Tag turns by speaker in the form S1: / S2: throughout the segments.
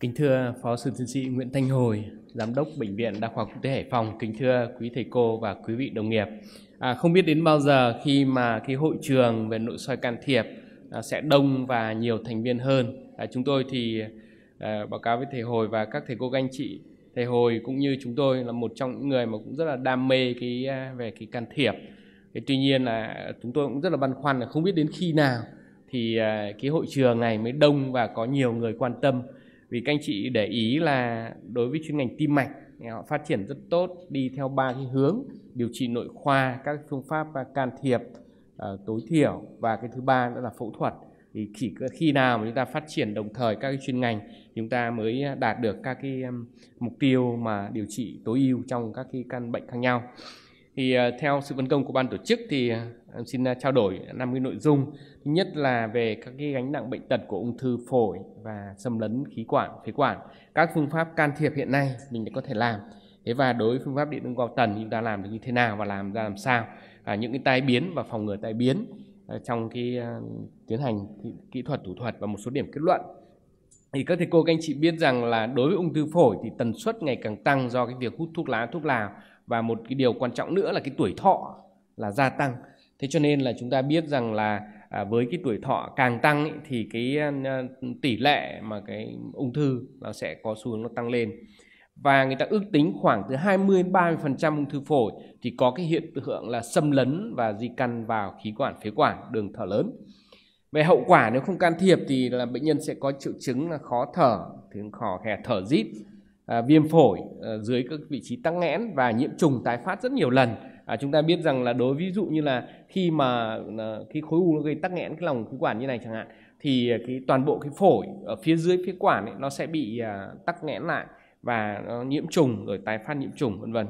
S1: Kính thưa Phó Sư Tiến sĩ Nguyễn Thanh Hồi, Giám đốc Bệnh viện Đa khoa Quốc tế Hải Phòng, kính thưa quý thầy cô và quý vị đồng nghiệp. À, không biết đến bao giờ khi mà cái hội trường về nội soi can thiệp à, sẽ đông và nhiều thành viên hơn. À, chúng tôi thì à, báo cáo với thầy Hồi và các thầy cô các anh chị, thầy Hồi cũng như chúng tôi là một trong những người mà cũng rất là đam mê cái à, về cái can thiệp. Thế tuy nhiên là chúng tôi cũng rất là băn khoăn là không biết đến khi nào thì à, cái hội trường này mới đông và có nhiều người quan tâm vì các anh chị để ý là đối với chuyên ngành tim mạch họ phát triển rất tốt đi theo ba cái hướng điều trị nội khoa các phương pháp à, can thiệp uh, tối thiểu và cái thứ ba đó là phẫu thuật thì chỉ khi nào mà chúng ta phát triển đồng thời các cái chuyên ngành chúng ta mới à, đạt được các cái mục tiêu mà điều trị tối ưu trong các cái căn bệnh khác nhau thì ờ, theo sự phân công của ban tổ chức thì ờ, xin ờ, trao đổi năm cái nội dung thứ nhất là về các cái gánh nặng bệnh tật của ung thư phổi và xâm lấn khí quản phế quản các phương pháp can thiệp hiện nay mình có thể làm thế và đối với phương pháp điện ứng cao tần chúng ta làm được như thế nào và làm ra làm sao à, những cái tai biến và phòng ngừa tai biến trong cái à, tiến hành kỹ, kỹ thuật thủ thuật và một số điểm kết luận thì các thầy cô các anh chị biết rằng là đối với ung thư phổi thì tần suất ngày càng tăng do cái việc hút thuốc lá thuốc lào và một cái điều quan trọng nữa là cái tuổi thọ là gia tăng thế cho nên là chúng ta biết rằng là à, với cái tuổi thọ càng tăng thì cái à, tỷ lệ mà cái ung thư nó sẽ có xu hướng nó tăng lên và người ta ước tính khoảng từ 20 30% ung thư phổi thì có cái hiện tượng là xâm lấn và di căn vào khí quản phế quản đường thở lớn. Về hậu quả nếu không can thiệp thì là bệnh nhân sẽ có triệu chứng là khó thở, thường khó khè thở rít à, viêm phổi à, dưới các vị trí tắc nghẽn và nhiễm trùng tái phát rất nhiều lần à, chúng ta biết rằng là đối ví dụ như là khi mà à, khi khối u nó gây tắc nghẽn cái lòng khí quản như này chẳng hạn thì cái toàn bộ cái phổi ở phía dưới phía quản ấy, nó sẽ bị à, tắc nghẽn lại và nó nhiễm trùng rồi tái phát nhiễm trùng vân vân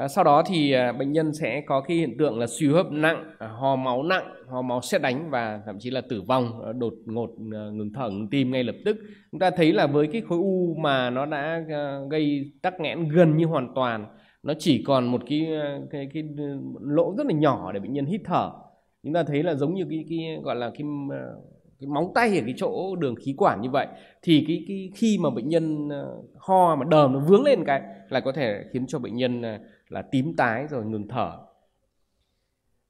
S1: À, sau đó thì à, bệnh nhân sẽ có cái hiện tượng là suy hấp nặng, à, ho máu nặng, ho máu xét đánh và thậm chí là tử vong đột ngột ngừng thở, ngừng tim ngay lập tức. Chúng ta thấy là với cái khối u mà nó đã gây tắc nghẽn gần như hoàn toàn, nó chỉ còn một cái, cái cái ừ, lỗ rất là nhỏ để bệnh nhân hít thở. Chúng ta thấy là giống như cái cái gọi là cái cái móng tay ở cái chỗ đường khí quản như vậy thì cái, cái khi mà bệnh nhân ho mà đờm nó vướng lên cái là có thể khiến cho bệnh nhân là tím tái rồi ngừng thở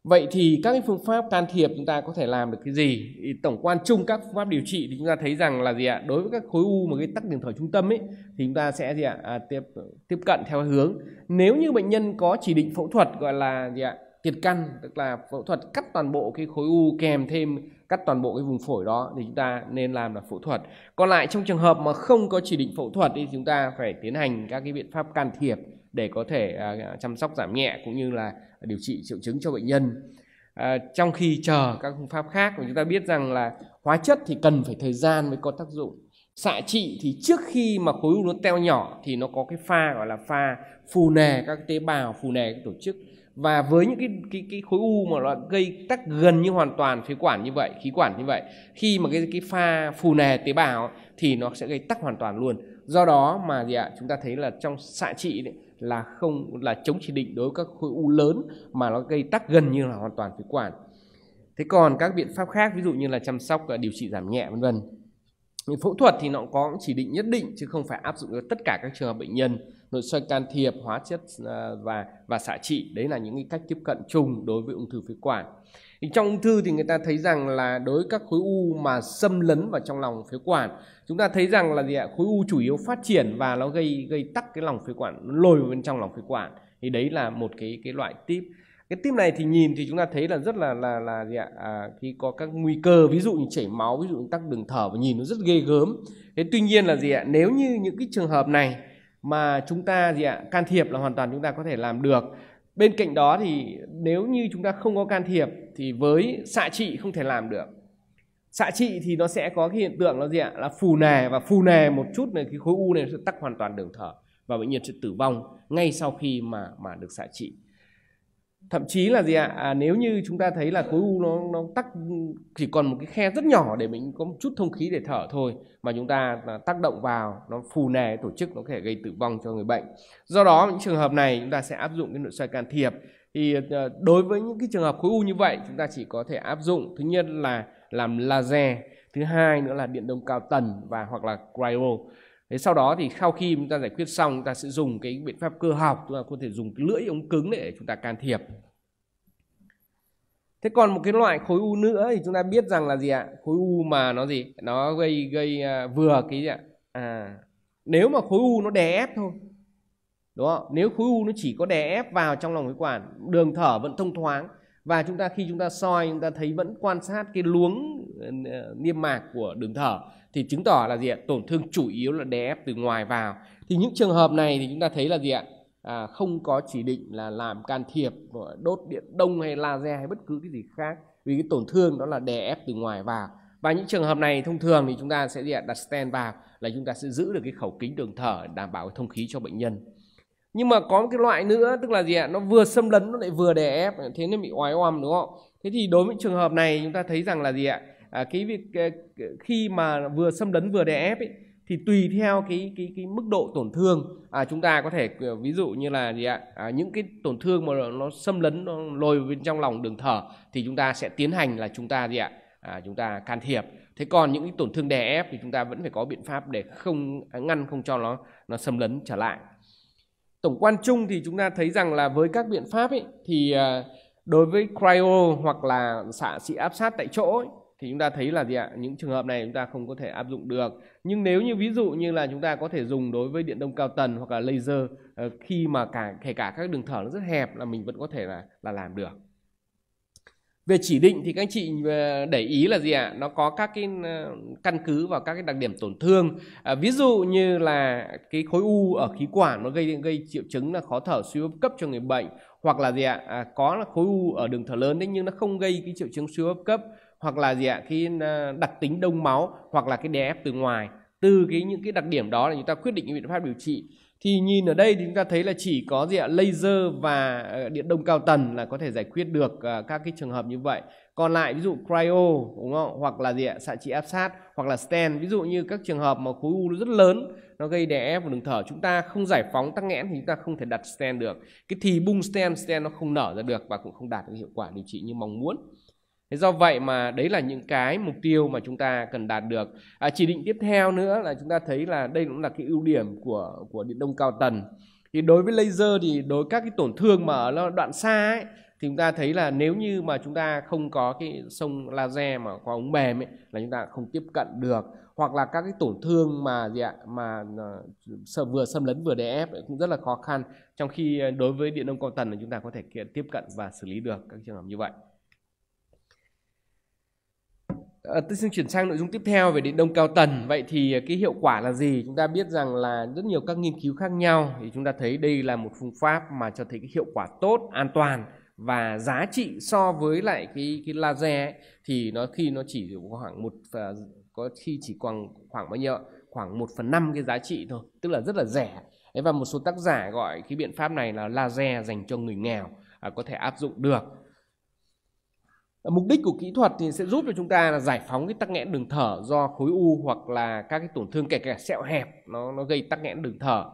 S1: vậy thì các cái phương pháp can thiệp chúng ta có thể làm được cái gì thì tổng quan chung các phương pháp điều trị thì chúng ta thấy rằng là gì ạ đối với các khối u mà gây tắc đường thở trung tâm ấy thì chúng ta sẽ gì ạ à, tiếp tiếp cận theo hướng nếu như bệnh nhân có chỉ định phẫu thuật gọi là gì ạ tiệt căn tức là phẫu thuật cắt toàn bộ cái khối u kèm thêm cắt toàn bộ cái vùng phổi đó thì chúng ta nên làm là phẫu thuật còn lại trong trường hợp mà không có chỉ định phẫu thuật thì chúng ta phải tiến hành các cái biện pháp can thiệp để có thể à, chăm sóc giảm nhẹ cũng như là điều trị triệu chứng cho bệnh nhân à, trong khi chờ các phương pháp khác mà chúng ta biết rằng là hóa chất thì cần phải thời gian mới có tác dụng xạ trị thì trước khi mà khối u nó teo nhỏ thì nó có cái pha gọi là pha phù nề các tế bào phù nề các tổ chức và với những cái cái cái khối u mà nó gây tắc gần như hoàn toàn phế quản như vậy khí quản như vậy khi mà cái cái pha phù nề tế bào thì nó sẽ gây tắc hoàn toàn luôn do đó mà gì ạ chúng ta thấy là trong xạ trị đấy, là không là chống chỉ định đối với các khối u lớn mà nó gây tắc gần như là hoàn toàn phế quản thế còn các biện pháp khác ví dụ như là chăm sóc à, điều trị giảm nhẹ vân vân phẫu thuật thì nó có chỉ định nhất định chứ không phải áp dụng cho tất cả các trường hợp bệnh nhân nội soi can thiệp hóa chất à, và và xạ trị đấy là những cái cách tiếp cận chung đối với ung thư phế quản thì trong ung thư thì người ta thấy rằng là đối với các khối u mà xâm lấn vào trong lòng phế quản chúng ta thấy rằng là gì ạ khối u chủ yếu phát triển và nó gây gây tắc cái lòng phế quản nó lồi vào bên trong lòng phế quản thì đấy là một cái cái loại tip cái tim này thì nhìn thì chúng ta thấy là rất là là là gì ạ à, khi có các nguy cơ ví dụ như chảy máu ví dụ như tắc đường thở và nhìn nó rất ghê gớm thế tuy nhiên là gì ạ nếu như những cái trường hợp này mà chúng ta gì ạ can thiệp là hoàn toàn chúng ta có thể làm được bên cạnh đó thì nếu như chúng ta không có can thiệp thì với xạ trị không thể làm được xạ trị thì nó sẽ có cái hiện tượng nó gì ạ là phù nề và phù nề một chút này cái khối u này sẽ tắc hoàn toàn đường thở và bệnh nhân sẽ tử vong ngay sau khi mà mà được xạ trị thậm chí là gì ạ à, nếu như chúng ta thấy là khối u nó nó tắc chỉ còn một cái khe rất nhỏ để mình có một chút thông khí để thở thôi mà chúng ta à, tác động vào nó phù nề tổ chức nó có thể gây tử vong cho người bệnh do đó những trường hợp này chúng ta sẽ áp dụng cái nội soi can thiệp thì ờ, đối với những cái trường hợp khối u như vậy chúng ta chỉ có thể áp dụng thứ nhất là làm laser thứ hai nữa là điện đông cao tần và hoặc là cryo Thế sau đó thì sau khi chúng ta giải quyết xong chúng ta sẽ dùng cái biện pháp cơ học chúng ta có thể dùng cái lưỡi ống cứng để chúng ta can thiệp. Thế còn một cái loại khối u nữa thì chúng ta biết rằng là gì ạ? Khối u mà nó gì? Nó gây gây à, vừa cái gì ạ? À nếu mà khối u nó đè ép thôi. Đúng không? Nếu khối u nó chỉ có đè ép vào trong lòng phế quản, đường thở vẫn thông thoáng và chúng ta khi chúng ta soi chúng ta thấy vẫn quan sát cái luống niêm mạc của đường thở thì chứng tỏ là gì ạ tổn thương chủ yếu là đè ép từ ngoài vào thì những trường hợp này thì chúng ta thấy là gì ạ à, không có chỉ định là làm can thiệp đốt điện đông hay laser hay bất cứ cái gì khác vì cái tổn thương đó là đè ép từ ngoài vào và những trường hợp này thông thường thì chúng ta sẽ gì ạ đặt stent vào là chúng ta sẽ giữ được cái khẩu kính đường thở đảm bảo thông khí cho bệnh nhân nhưng mà có một cái loại nữa tức là gì ạ nó vừa xâm lấn nó lại vừa đè ép thế nên bị oái oăm đúng không thế thì đối với trường hợp này chúng ta thấy rằng là gì ạ À, cái việc ờ, khi mà vừa xâm lấn vừa đè ép ấy, thì tùy theo cái cái cái mức độ tổn thương à, chúng ta có thể ờ, ví dụ như là gì ạ à, những cái tổn thương mà nó xâm lấn nó lồi bên trong lòng đường thở thì chúng ta sẽ tiến hành là chúng ta gì ạ à, chúng ta can thiệp thế còn những cái tổn thương đè ép thì chúng ta vẫn phải có biện pháp để không à, ngăn không cho nó nó xâm lấn trở lại tổng quan chung thì chúng ta thấy rằng là với các biện pháp ấy, thì ờ, đối với cryo hoặc là xạ sĩ áp sát tại chỗ ấy, thì chúng ta thấy là gì ạ những trường hợp này chúng ta không có thể áp dụng được nhưng nếu như ví dụ như là chúng ta có thể dùng đối với điện đông cao tần hoặc là laser ờ, khi mà cả kể cả các đường thở nó rất hẹp là mình vẫn có thể là là làm được về chỉ định thì các anh chị ờ, để ý là gì ạ nó có các cái ờ, căn cứ vào các cái đặc điểm tổn thương à, ví dụ như là cái khối u ở khí quản nó gây gây triệu chứng là khó thở suy hấp cấp cho người bệnh hoặc là gì ạ à? có là khối u ở đường thở lớn đấy nhưng nó không gây cái triệu chứng suy hấp cấp hoặc là gì ạ khi ờ, đặc tính đông máu hoặc là cái đè ép từ ngoài từ cái những cái đặc điểm đó là chúng ta quyết định những biện pháp điều trị thì nhìn ở đây thì chúng ta thấy là chỉ có gì ạ laser và ờ, điện đông cao tần là có thể giải quyết được ờ, các cái trường hợp như vậy còn lại ví dụ cryo đúng không hoặc là gì ạ xạ trị áp sát hoặc là stent ví dụ như các trường hợp mà khối u rất lớn nó gây đè ép vào đường thở chúng ta không giải phóng tắc nghẽn thì chúng ta không thể đặt stent được cái thì bung stent stent nó không nở ra được và cũng không đạt được hiệu quả điều trị như mong muốn Thế do vậy mà đấy là những cái mục tiêu mà chúng ta cần đạt được. À, chỉ định tiếp theo nữa là chúng ta thấy là đây cũng là cái ưu điểm của của điện đông cao tần. Thì đối với laser thì đối các cái tổn thương mà ở đoạn xa ấy thì chúng ta thấy là nếu như mà chúng ta không có cái sông laser mà có ống mềm ấy là chúng ta không tiếp cận được hoặc là các cái tổn thương mà gì ạ mà uh, vừa xâm lấn vừa đè ép cũng rất là khó khăn trong khi à, đối với điện đông cao tần là chúng ta có thể tiếp cận và xử lý được các trường hợp như vậy Ờ, tôi xin chuyển sang nội dung tiếp theo về điện đông cao tần. Vậy thì ờ, cái hiệu quả là gì? Chúng ta biết rằng là rất nhiều các nghiên cứu khác nhau thì chúng ta thấy đây là một phương pháp mà cho thấy cái hiệu quả tốt, an toàn và giá trị so với lại cái cái laser ấy, thì nó khi nó chỉ khoảng một ờ, có khi chỉ khoảng khoảng bao nhiêu khoảng 1 phần năm cái giá trị thôi, tức là rất là rẻ. và một số tác giả gọi cái biện pháp này là laser dành cho người nghèo à, có thể áp dụng được Ờ, mục đích của kỹ thuật thì sẽ giúp cho chúng ta là giải phóng cái tắc nghẽn đường thở do khối u hoặc là các cái tổn thương kể cả sẹo hẹp nó nó gây tắc nghẽn đường thở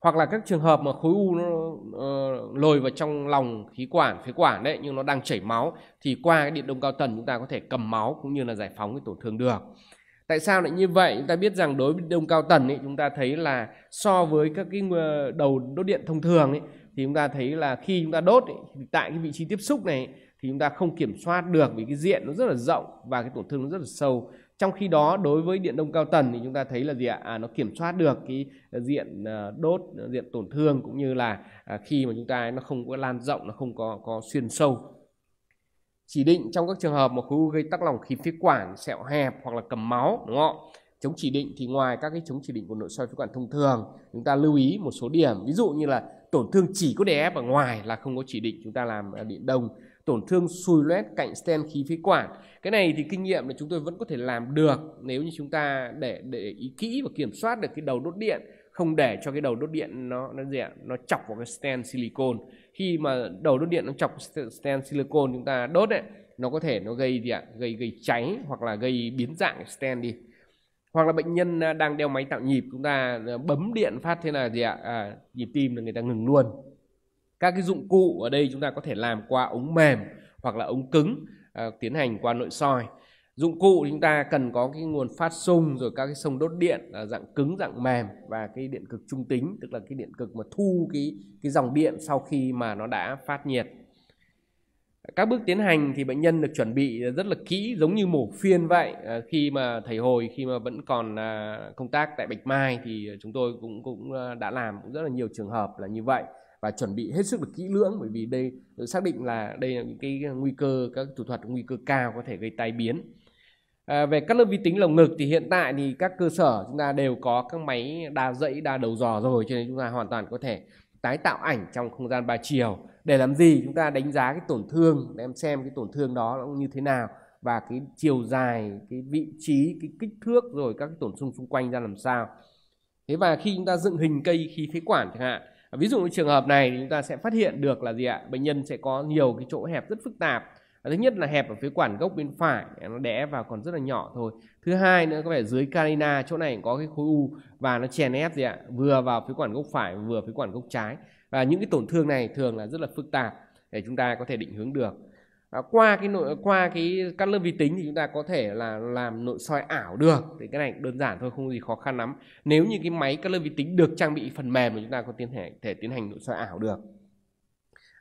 S1: hoặc là các trường hợp mà khối u nó uh, lồi vào trong lòng khí quản phế quản đấy nhưng nó đang chảy máu thì qua cái điện đông cao tần chúng ta có thể cầm máu cũng như là giải phóng cái tổn thương được tại sao lại như vậy chúng ta biết rằng đối với đông cao tần ấy, chúng ta thấy là so với các cái ờ, đầu đốt điện thông thường ấy, thì chúng ta thấy là khi chúng ta đốt ấy, tại cái vị trí tiếp xúc này thì chúng ta không kiểm soát được vì cái diện nó rất là rộng và cái tổn thương nó rất là sâu trong khi đó đối với điện đông cao tần thì chúng ta thấy là gì ạ à, nó kiểm soát được cái à, diện à, đốt à, diện tổn thương cũng như là khi mà chúng ta nó không có lan rộng nó không có có xuyên sâu chỉ định trong các trường hợp mà khối u gây tắc lòng khí phế quản sẹo hẹp hoặc là cầm máu đúng không chống chỉ định thì ngoài các cái chống chỉ định của nội soi phế quản thông thường chúng ta lưu ý một số điểm ví dụ như là tổn thương chỉ có đè ép ở ngoài là không có chỉ định chúng ta làm điện đông tổn thương xùi loét cạnh stent khí phế quản cái này thì kinh nghiệm là chúng tôi vẫn có thể làm được nếu như chúng ta để để ý kỹ và kiểm soát được cái đầu đốt điện không để cho cái đầu đốt điện nó nó gì ạ nó chọc vào cái stent silicon khi mà đầu đốt điện nó chọc stent silicon chúng ta đốt ấy nó có thể nó gây gì ạ gây gây cháy hoặc là gây biến dạng stent đi hoặc là bệnh nhân à, đang đeo máy tạo nhịp chúng ta à, bấm điện phát thế là gì ạ à, nhịp tim là người ta ngừng luôn các cái dụng cụ ở đây chúng ta có thể làm qua ống mềm hoặc là ống cứng à, tiến hành qua nội soi dụng cụ chúng ta cần có cái nguồn phát xung rồi các cái sông đốt điện à, dạng cứng dạng mềm và cái điện cực trung tính tức là cái điện cực mà thu cái cái dòng điện sau khi mà nó đã phát nhiệt các bước tiến hành thì bệnh nhân được chuẩn bị rất là kỹ giống như mổ phiên vậy à, khi mà thầy hồi khi mà vẫn còn à, công tác tại bạch mai thì chúng tôi cũng cũng à, đã làm cũng rất là nhiều trường hợp là như vậy và chuẩn bị hết sức được kỹ lưỡng bởi vì đây xác định là đây là những cái nguy cơ các thủ thuật nguy cơ cao có thể gây tai biến à, về các lớp vi tính lồng ngực thì hiện tại thì các cơ sở chúng ta đều có các máy đa dãy đa đầu dò rồi cho nên chúng ta hoàn toàn có thể tái tạo ảnh trong không gian ba chiều để làm gì chúng ta đánh giá cái tổn thương để em xem cái tổn thương đó nó như thế nào và cái chiều dài cái vị trí cái kích thước rồi các cái tổn thương xung quanh ra làm sao thế và khi chúng ta dựng hình cây khí phế quản chẳng hạn ví dụ trường hợp này thì chúng ta sẽ phát hiện được là gì ạ bệnh nhân sẽ có nhiều cái chỗ hẹp rất phức tạp thứ nhất là hẹp ở phía quản gốc bên phải nó đẽ vào còn rất là nhỏ thôi thứ hai nữa có vẻ dưới carina chỗ này có cái khối u và nó chèn ép gì ạ vừa vào phía quản gốc phải vừa phía quản gốc trái và những cái tổn thương này thường là rất là phức tạp để chúng ta có thể định hướng được À, qua cái nội qua cái cắt lớp vi tính thì chúng ta có thể là làm nội soi ảo được thì cái này đơn giản thôi không gì khó khăn lắm nếu như cái máy cắt lớp vi tính được trang bị phần mềm thì chúng ta có tiến thể, thể tiến hành nội soi ảo được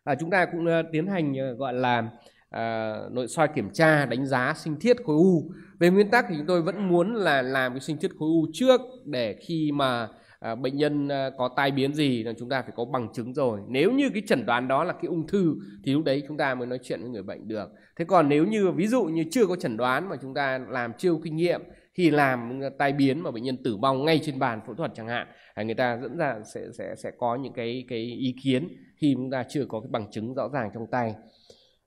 S1: à, chúng ta cũng ờ, tiến hành ờ, gọi là à, nội soi kiểm tra đánh giá sinh thiết khối u về nguyên tắc thì chúng tôi vẫn muốn là làm cái sinh thiết khối u trước để khi mà à, bệnh nhân à, có tai biến gì là chúng ta phải có bằng chứng rồi nếu như cái chẩn đoán đó là cái ung thư thì lúc đấy chúng ta mới nói chuyện với người bệnh được thế còn nếu như ví dụ như chưa có chẩn đoán mà chúng ta làm chưa có kinh nghiệm khi làm tai biến mà bệnh nhân tử vong ngay trên bàn phẫu thuật chẳng hạn à, người ta dẫn ra sẽ sẽ sẽ có những cái cái ý kiến khi chúng ta chưa có cái bằng chứng rõ ràng trong tay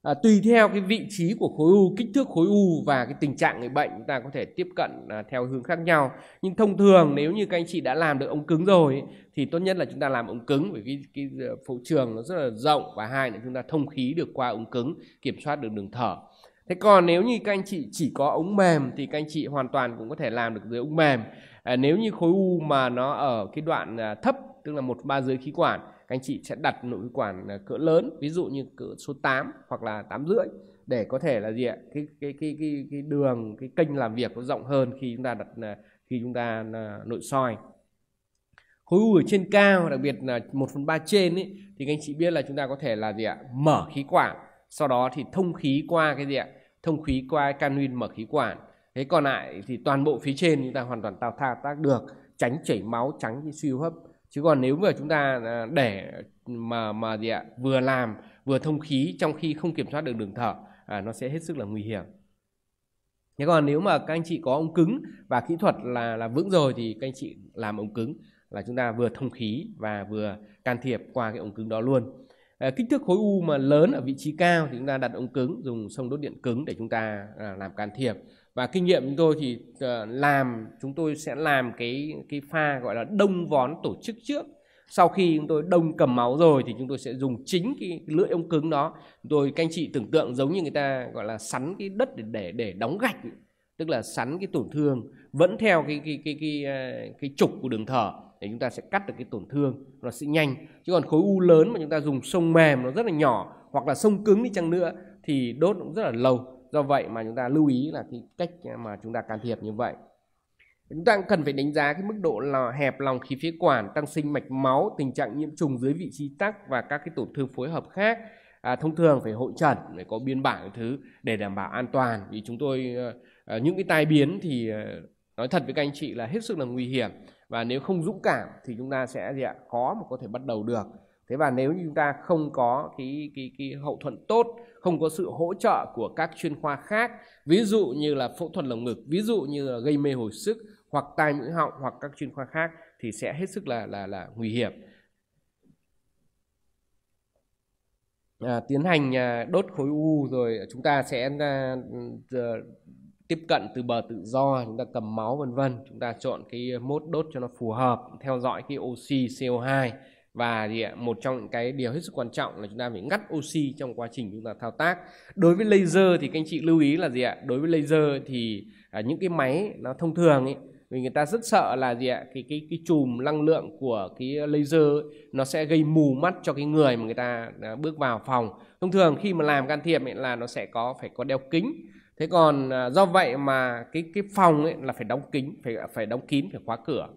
S1: à, tùy theo cái vị trí của khối u kích thước khối u và cái tình trạng người bệnh chúng ta có thể tiếp cận à, theo hướng khác nhau nhưng thông thường nếu như các anh chị đã làm được ống cứng rồi ấy, thì tốt nhất là chúng ta làm ống cứng bởi vì cái, cái ờ, phẫu trường nó rất là rộng và hai là chúng ta thông khí được qua ống cứng kiểm soát được đường thở thế còn nếu như các anh chị chỉ có ống mềm thì các anh chị hoàn toàn cũng có thể làm được dưới ống mềm à, nếu như khối u mà nó ở cái đoạn à, thấp tức là một ba dưới khí quản các anh chị sẽ đặt nội khí quản à, cỡ lớn ví dụ như cỡ số 8 hoặc là tám rưỡi để có thể là gì ạ cái cái cái cái cái đường cái kênh làm việc nó rộng hơn khi chúng ta đặt à, khi chúng ta à, nội soi khối u ở trên cao đặc biệt là 1 phần ba trên ấy, thì các anh chị biết là chúng ta có thể là gì ạ mở khí quản sau đó thì thông khí qua cái gì ạ thông khí qua canuin mở khí quản thế còn lại thì toàn bộ phía trên chúng ta hoàn toàn tạo thao tác được tránh chảy máu tránh suy hô hấp chứ còn nếu mà chúng ta à, để mà mà gì ạ vừa làm vừa thông khí trong khi không kiểm soát được đường thở à, nó sẽ hết sức là nguy hiểm thế còn nếu mà các anh chị có ống cứng và kỹ thuật là là vững rồi thì các anh chị làm ống cứng là chúng ta vừa thông khí và vừa can thiệp qua cái ống cứng đó luôn à, kích thước khối u mà lớn ở vị trí cao thì chúng ta đặt ống cứng dùng sông đốt điện cứng để chúng ta à, làm can thiệp và kinh nghiệm chúng tôi thì ờ, làm chúng tôi sẽ làm cái cái pha gọi là đông vón tổ chức trước sau khi chúng tôi đông cầm máu rồi thì chúng tôi sẽ dùng chính cái, lưỡi ống cứng đó rồi tôi các anh chị tưởng tượng giống như người ta gọi là sắn cái đất để để, để đóng gạch tức là sắn cái tổn thương vẫn theo cái cái cái cái, ờ, cái trục của đường thở để chúng ta sẽ cắt được cái tổn thương nó sẽ nhanh chứ còn khối u lớn mà chúng ta dùng sông mềm nó rất là nhỏ hoặc là sông cứng đi chăng nữa thì đốt cũng rất là lâu do vậy mà chúng ta lưu ý là cái cách mà chúng ta can thiệp như vậy chúng ta cần phải đánh giá cái mức độ là hẹp lòng khí phế quản tăng sinh mạch máu tình trạng nhiễm trùng dưới vị trí tắc và các cái tổn thương phối hợp khác à, thông thường phải hội trần phải có biên bản thứ để đảm bảo an toàn vì chúng tôi à, những cái tai biến thì à, nói thật với các anh chị là hết sức là nguy hiểm và nếu không dũng cảm thì chúng ta sẽ gì ạ khó mà có thể bắt đầu được thế và nếu như chúng ta không có cái cái cái hậu thuẫn tốt không có sự hỗ trợ của các chuyên khoa khác ví dụ như là phẫu thuật lồng ngực ví dụ như là gây mê hồi sức hoặc tai mũi họng hoặc các chuyên khoa khác thì sẽ hết sức là là là nguy hiểm à, tiến hành à, đốt khối u rồi chúng ta sẽ à, tiếp cận từ bờ tự do chúng ta cầm máu vân vân chúng ta chọn cái mốt đốt cho nó phù hợp theo dõi cái oxy CO2 và gì ạ à, một trong những cái điều hết sức quan trọng là chúng ta phải ngắt oxy trong quá trình chúng ta thao tác đối với laser thì các anh chị lưu ý là gì ạ đối với laser thì à, những cái máy nó thông thường ấy vì người ta rất sợ là gì ạ cái cái cái chùm năng lượng của cái laser ấy, nó sẽ gây mù mắt cho cái người mà người ta à, bước vào phòng thông thường khi mà làm can thiệp ấy là nó sẽ có phải có đeo kính thế còn à, do vậy mà cái cái phòng ấy là phải đóng kính phải phải đóng kín phải khóa cửa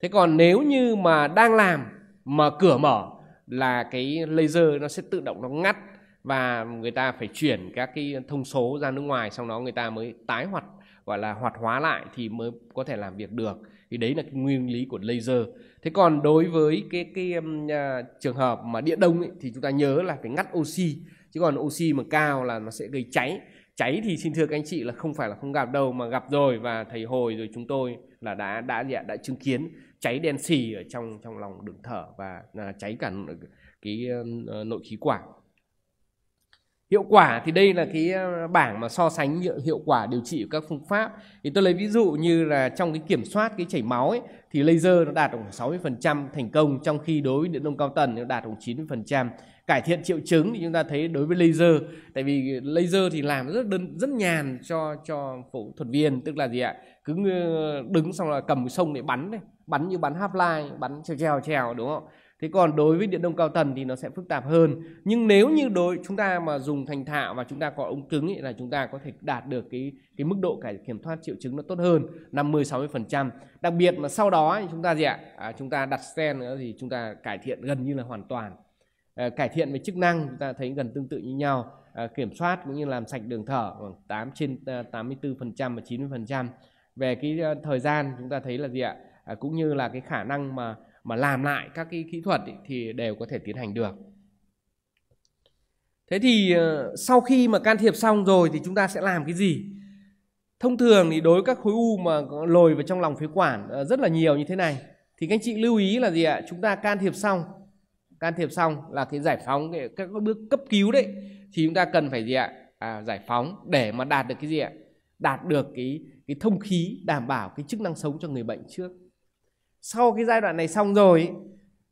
S1: thế còn nếu như mà đang làm mở cửa mở là cái laser nó sẽ tự động nó ngắt và người ta phải chuyển các cái thông số ra nước ngoài sau đó người ta mới tái hoạt gọi là hoạt hóa lại thì mới có thể làm việc được thì đấy là cái nguyên lý của laser thế còn đối với cái cái uh, trường hợp mà điện đông ấy, thì chúng ta nhớ là phải ngắt oxy chứ còn oxy mà cao là nó sẽ gây cháy cháy thì xin thưa các anh chị là không phải là không gặp đâu mà gặp rồi và thầy hồi rồi chúng tôi là đã đã đã, đã chứng kiến cháy đen xì ở trong trong lòng đường thở và à, cháy cả cái uh, nội khí quản hiệu quả thì đây là cái ờ, bảng mà so sánh hiệu quả điều trị của các phương pháp thì tôi lấy ví dụ như là trong cái kiểm soát cái chảy máu ấy, thì laser nó đạt khoảng 60% thành công trong khi đối với điện đông cao tần nó đạt khoảng 90% cải thiện triệu chứng thì chúng ta thấy đối với laser tại vì laser thì làm rất đơn rất nhàn cho cho phẫu thuật viên tức là gì ạ cứ đứng xong là cầm sông để bắn này bắn như bắn half line bắn treo treo treo đúng không thế còn đối với điện đông cao tần thì nó sẽ phức tạp hơn nhưng nếu như đối chúng ta mà dùng thành thạo và chúng ta có ống cứng ấy, là chúng ta có thể đạt được cái cái mức độ cải kiểm soát triệu chứng nó tốt hơn 50 60 phần trăm đặc biệt mà sau đó chúng ta gì ạ à, chúng ta đặt stent nữa thì chúng ta cải thiện gần như là hoàn toàn Ờ, cải thiện về chức năng chúng ta thấy gần tương tự như nhau ờ, kiểm soát cũng như làm sạch đường thở khoảng 8 trên 84% ờ, và 90% về cái thời gian chúng ta thấy là gì ạ cũng như là cái khả năng mà mà làm lại các cái kỹ thuật ý, thì đều có thể tiến hành được thế thì sau khi mà can thiệp xong rồi thì chúng ta sẽ làm cái gì thông thường thì đối với các khối u mà lồi vào trong lòng phế quản rất là nhiều như thế này thì các anh chị lưu ý là gì ạ chúng ta can thiệp xong can thiệp xong là cái giải phóng các bước cấp cứu đấy thì chúng ta cần phải gì ạ à, giải phóng để mà đạt được cái gì ạ đạt được cái cái thông khí đảm bảo cái chức năng sống cho người bệnh trước sau cái giai đoạn này xong rồi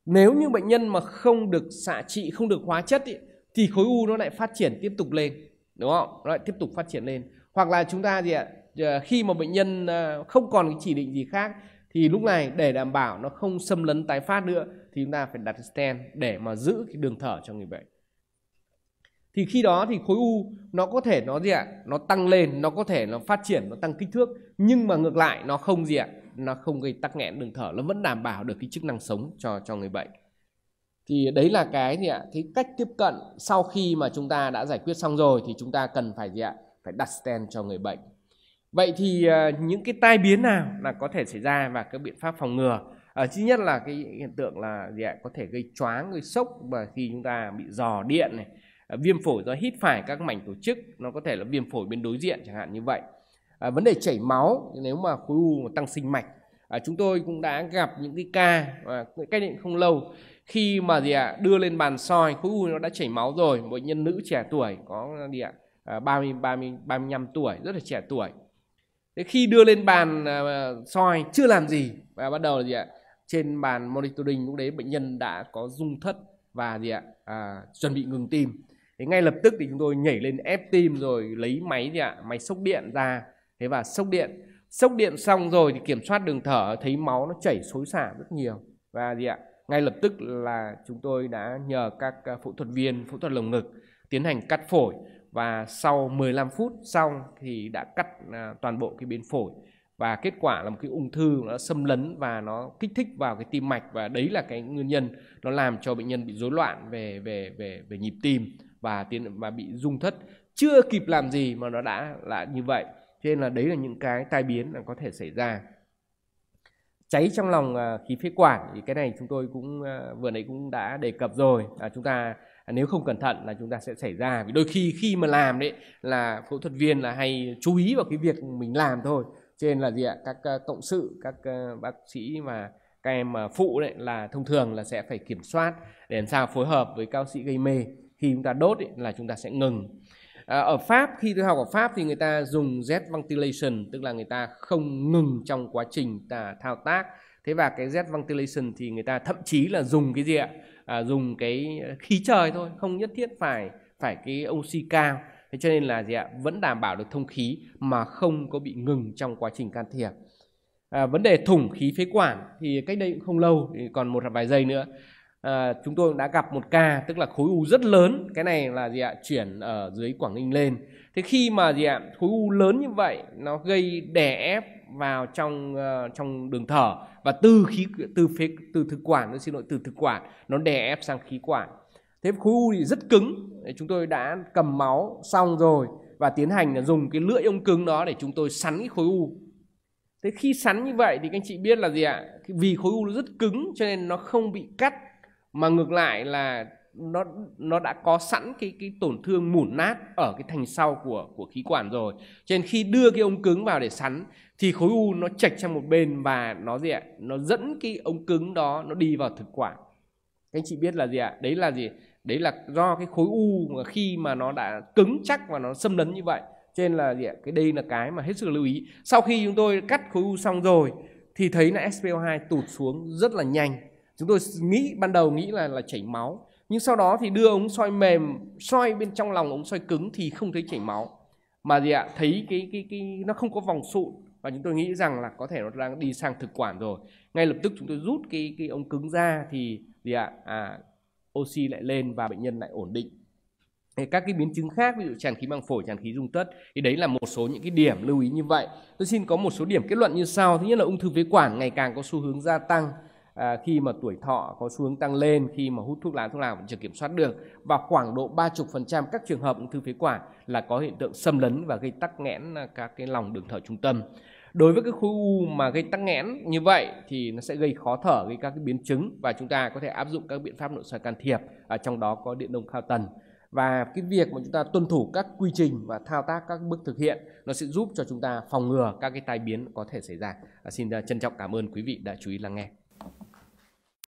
S1: nếu như bệnh nhân mà không được xạ trị không được hóa chất ấy, thì khối u nó lại phát triển tiếp tục lên đúng không nó lại tiếp tục phát triển lên hoặc là chúng ta gì ạ ờ, khi mà bệnh nhân ờ, không còn cái chỉ định gì khác thì lúc này để đảm bảo nó không xâm lấn tái phát nữa thì chúng ta phải đặt stent để mà giữ cái đường thở cho người bệnh thì khi đó thì khối u nó có thể nó gì ạ nó tăng lên nó có thể nó phát triển nó tăng kích thước nhưng mà ngược lại nó không gì ạ nó không gây tắc nghẽn đường thở nó vẫn đảm bảo được cái chức năng sống cho cho người bệnh thì đấy là cái gì ạ cái cách tiếp cận sau khi mà chúng ta đã giải quyết xong rồi thì chúng ta cần phải gì ạ phải đặt stent cho người bệnh Vậy thì à, những cái tai biến nào là có thể xảy ra và các biện pháp phòng ngừa? ở ờ, thứ nhất là cái hiện tượng là gì ạ? có thể gây choáng, gây sốc và khi chúng ta bị dò điện này, à, viêm phổi do hít phải các mảnh tổ chức, nó có thể là viêm phổi bên đối diện chẳng hạn như vậy. À, vấn đề chảy máu nếu mà khối u tăng sinh mạch. À, chúng tôi cũng đã gặp những cái ca à, cách đây không lâu khi mà gì ạ đưa lên bàn soi khối u nó đã chảy máu rồi, một nhân nữ trẻ tuổi có gì ạ à, 30 30 35 tuổi rất là trẻ tuổi thế khi đưa lên bàn à, soi chưa làm gì và bắt đầu là gì ạ trên bàn monitoring lúc đấy bệnh nhân đã có rung thất và gì ạ à, chuẩn bị ngừng tim thế ngay lập tức thì chúng tôi nhảy lên ép tim rồi lấy máy gì ạ máy sốc điện ra thế và sốc điện sốc điện xong rồi thì kiểm soát đường thở thấy máu nó chảy xối xả rất nhiều và gì ạ ngay lập tức là chúng tôi đã nhờ các à, phẫu thuật viên phẫu thuật lồng ngực tiến hành cắt phổi và sau 15 phút xong thì đã cắt à, toàn bộ cái biến phổi và kết quả là một cái ung thư nó xâm lấn và nó kích thích vào cái tim mạch và đấy là cái nguyên nhân nó làm cho bệnh nhân bị rối loạn về về về về nhịp tim và tiến và bị rung thất chưa kịp làm gì mà nó đã là như vậy cho nên là đấy là những cái tai biến là có thể xảy ra cháy trong lòng à, khí phế quản thì cái này chúng tôi cũng à, vừa nãy cũng đã đề cập rồi à, chúng ta nếu không cẩn thận là chúng ta sẽ xảy ra vì đôi khi khi mà làm đấy là phẫu thuật viên là hay chú ý vào cái việc mình làm thôi trên là gì ạ các ờ, cộng sự các ờ, bác sĩ và các em phụ đấy là thông thường là sẽ phải kiểm soát để làm sao phối hợp với cao sĩ gây mê khi chúng ta đốt ấy, là chúng ta sẽ ngừng ờ, ở Pháp khi tôi học ở Pháp thì người ta dùng Z ventilation tức là người ta không ngừng trong quá trình ta thao tác thế và cái Z ventilation thì người ta thậm chí là dùng cái gì ạ à, dùng cái khí trời thôi không nhất thiết phải phải cái oxy cao thế cho nên là gì ạ vẫn đảm bảo được thông khí mà không có bị ngừng trong quá trình can thiệp à, vấn đề thủng khí phế quản thì cách đây cũng không lâu thì còn một vài giây nữa à, chúng tôi cũng đã gặp một ca tức là khối u rất lớn cái này là gì ạ chuyển ở dưới quảng ninh lên thế khi mà gì ạ khối u lớn như vậy nó gây đè ép vào trong uh, trong đường thở và từ khí từ phế từ thực quản nó xin lỗi từ thực quản nó đè ép sang khí quản thế khối u thì rất cứng chúng tôi đã cầm máu xong rồi và tiến hành là dùng cái lưỡi ông cứng đó để chúng tôi sắn cái khối u thế khi sắn như vậy thì các anh chị biết là gì ạ vì khối u nó rất cứng cho nên nó không bị cắt mà ngược lại là nó nó đã có sẵn cái cái tổn thương mủn nát ở cái thành sau của của khí quản rồi cho nên khi đưa cái ống cứng vào để sắn thì khối u nó chệch sang một bên và nó gì ạ nó dẫn cái ống cứng đó nó đi vào thực quản các anh chị biết là gì ạ đấy là gì đấy là do cái khối u mà khi mà nó đã cứng chắc và nó xâm lấn như vậy cho nên là gì ạ cái đây là cái mà hết sức lưu ý sau khi chúng tôi cắt khối u xong rồi thì thấy là SPO2 tụt xuống rất là nhanh chúng tôi nghĩ ban đầu nghĩ là là chảy máu nhưng sau đó thì đưa ống soi mềm soi bên trong lòng ống soi cứng thì không thấy chảy máu mà gì ạ thấy cái cái cái nó không có vòng sụn và chúng tôi nghĩ rằng là có thể nó đang đi sang thực quản rồi ngay lập tức chúng tôi rút cái cái ống cứng ra thì gì ạ à, oxy lại lên và bệnh nhân lại ổn định các cái biến chứng khác ví dụ tràn khí màng phổi tràn khí dung tất thì đấy là một số những cái điểm lưu ý như vậy tôi xin có một số điểm kết luận như sau thứ nhất là ung thư phế quản ngày càng có xu hướng gia tăng à, khi mà tuổi thọ có xu hướng tăng lên khi mà hút thuốc lá thuốc lào vẫn chưa kiểm soát được và khoảng độ 30% các trường hợp ung thư phế quản là có hiện tượng xâm lấn và gây tắc nghẽn à, các cái lòng đường thở trung tâm đối với cái khối u mà gây tắc nghẽn như vậy thì nó sẽ gây khó thở gây các cái biến chứng và chúng ta có thể áp dụng các biện pháp nội soi can thiệp Ở à, trong đó có điện đông cao tần và cái việc mà chúng ta tuân thủ các quy trình và thao tác các bước thực hiện nó sẽ giúp cho chúng ta phòng ngừa các cái tai biến có thể xảy ra à, xin à, trân trọng cảm ơn quý vị đã chú ý lắng nghe